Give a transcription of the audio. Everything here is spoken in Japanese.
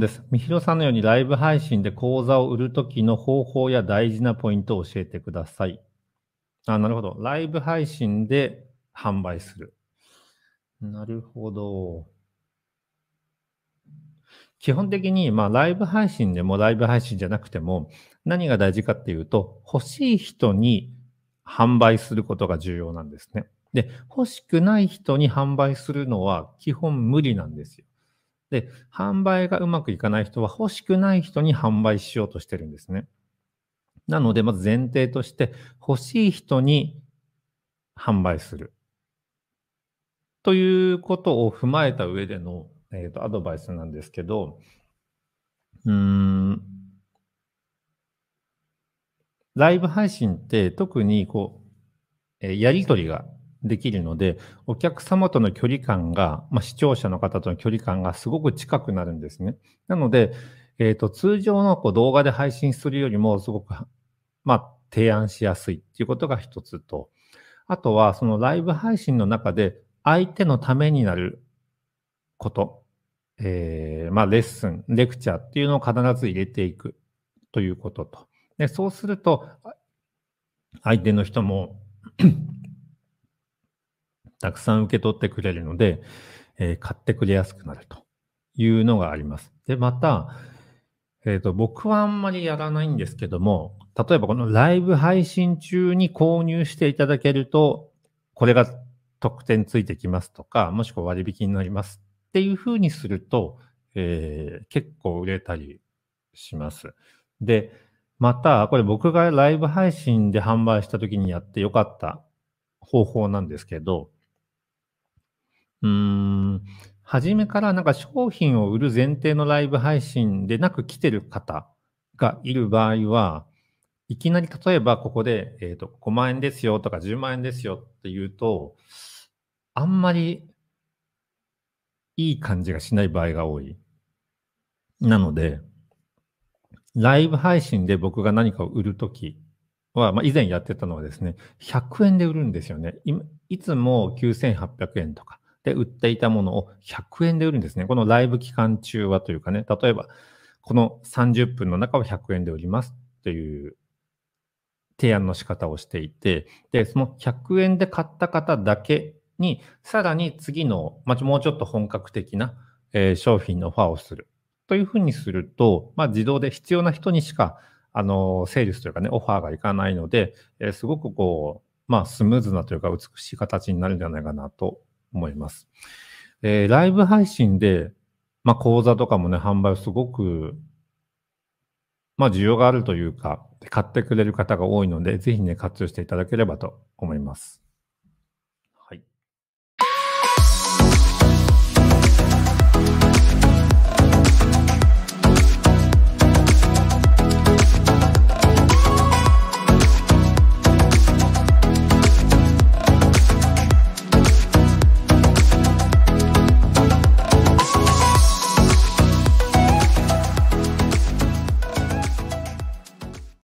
です。みひろさんのようにライブ配信で講座を売るときの方法や大事なポイントを教えてください。あ、なるほど。ライブ配信で販売する。なるほど。基本的に、まあ、ライブ配信でもライブ配信じゃなくても、何が大事かっていうと、欲しい人に販売することが重要なんですね。で、欲しくない人に販売するのは基本無理なんですよ。で、販売がうまくいかない人は欲しくない人に販売しようとしてるんですね。なので、まず前提として欲しい人に販売する。ということを踏まえた上での、えーと、アドバイスなんですけど、うん、ライブ配信って特にこう、えー、やりとりができるので、お客様との距離感が、まあ、視聴者の方との距離感がすごく近くなるんですね。なので、えっ、ー、と、通常のこう動画で配信するよりも、すごく、まあ、提案しやすいっていうことが一つと、あとは、そのライブ配信の中で、相手のためになること、えー、まあ、レッスン、レクチャーっていうのを必ず入れていくということと。でそうすると、相手の人もたくさん受け取ってくれるので、えー、買ってくれやすくなるというのがあります。で、また、えっ、ー、と、僕はあんまりやらないんですけども、例えばこのライブ配信中に購入していただけると、これが特典ついてきますとか、もしくは割引になりますっていうふうにすると、えー、結構売れたりします。で、また、これ僕がライブ配信で販売した時にやってよかった方法なんですけど、うーん。初めからなんか商品を売る前提のライブ配信でなく来てる方がいる場合は、いきなり例えばここで、えー、と5万円ですよとか10万円ですよって言うと、あんまりいい感じがしない場合が多い。なので、ライブ配信で僕が何かを売るときは、まあ、以前やってたのはですね、100円で売るんですよね。いつも9800円とか。で売っていたものを100円で売るんですね。このライブ期間中はというかね、例えば、この30分の中は100円で売りますっていう提案の仕方をしていて、で、その100円で買った方だけに、さらに次の、まあ、もうちょっと本格的な、えー、商品のオファーをするというふうにすると、まあ、自動で必要な人にしか、あの、セールスというかね、オファーがいかないので、えー、すごくこう、まあ、スムーズなというか美しい形になるんじゃないかなと思います。えー、ライブ配信で、まあ、講座とかもね、販売をすごく、まあ、需要があるというか、買ってくれる方が多いので、ぜひね、活用していただければと思います。